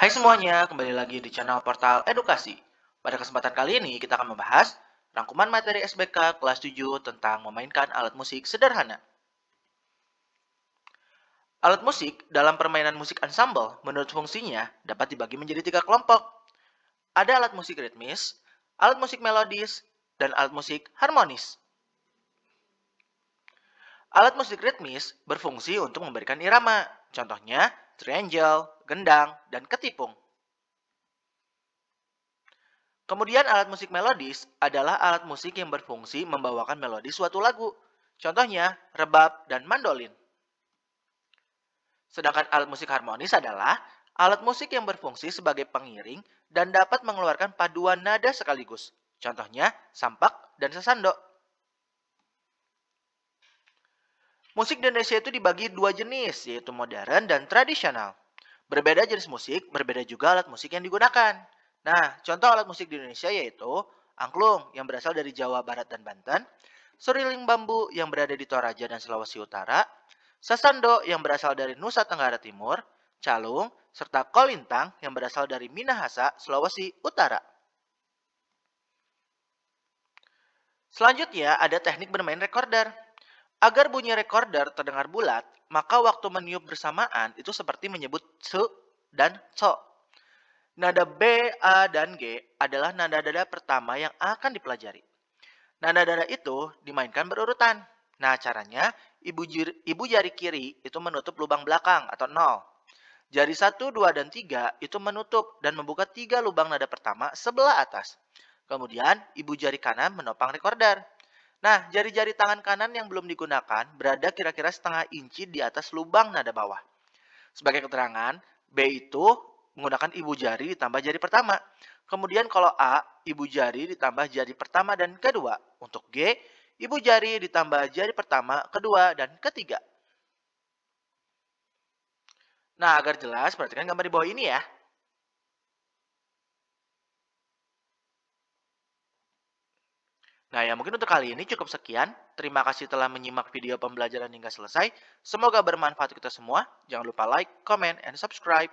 Hai semuanya, kembali lagi di channel Portal Edukasi. Pada kesempatan kali ini kita akan membahas rangkuman materi SBK kelas 7 tentang memainkan alat musik sederhana. Alat musik dalam permainan musik ensemble menurut fungsinya dapat dibagi menjadi tiga kelompok. Ada alat musik ritmis, alat musik melodis, dan alat musik harmonis. Alat musik ritmis berfungsi untuk memberikan irama, contohnya triangle, gendang, dan ketipung. Kemudian alat musik melodis adalah alat musik yang berfungsi membawakan melodi suatu lagu. Contohnya, rebab dan mandolin. Sedangkan alat musik harmonis adalah alat musik yang berfungsi sebagai pengiring dan dapat mengeluarkan paduan nada sekaligus. Contohnya, sampak dan sesando. Musik di Indonesia itu dibagi dua jenis, yaitu modern dan tradisional. Berbeda jenis musik, berbeda juga alat musik yang digunakan. Nah, contoh alat musik di Indonesia yaitu angklung yang berasal dari Jawa Barat dan Banten, seriling bambu yang berada di Toraja dan Sulawesi Utara, sasando yang berasal dari Nusa Tenggara Timur, calung, serta kolintang yang berasal dari Minahasa, Sulawesi Utara. Selanjutnya ada teknik bermain recorder. Agar bunyi recorder terdengar bulat, maka waktu meniup bersamaan itu seperti menyebut su dan so. Nada B, A, dan G adalah nada dada pertama yang akan dipelajari. nada dada itu dimainkan berurutan. Nah, caranya ibu, jari, ibu jari kiri itu menutup lubang belakang atau nol. Jari 1, 2, dan 3 itu menutup dan membuka tiga lubang nada pertama sebelah atas. Kemudian, ibu jari kanan menopang recorder. Nah, jari-jari tangan kanan yang belum digunakan berada kira-kira setengah inci di atas lubang nada bawah. Sebagai keterangan, B itu menggunakan ibu jari ditambah jari pertama. Kemudian kalau A, ibu jari ditambah jari pertama dan kedua. Untuk G, ibu jari ditambah jari pertama, kedua, dan ketiga. Nah, agar jelas, perhatikan gambar di bawah ini ya. Nah ya mungkin untuk kali ini cukup sekian. Terima kasih telah menyimak video pembelajaran hingga selesai. Semoga bermanfaat kita semua. Jangan lupa like, comment, and subscribe.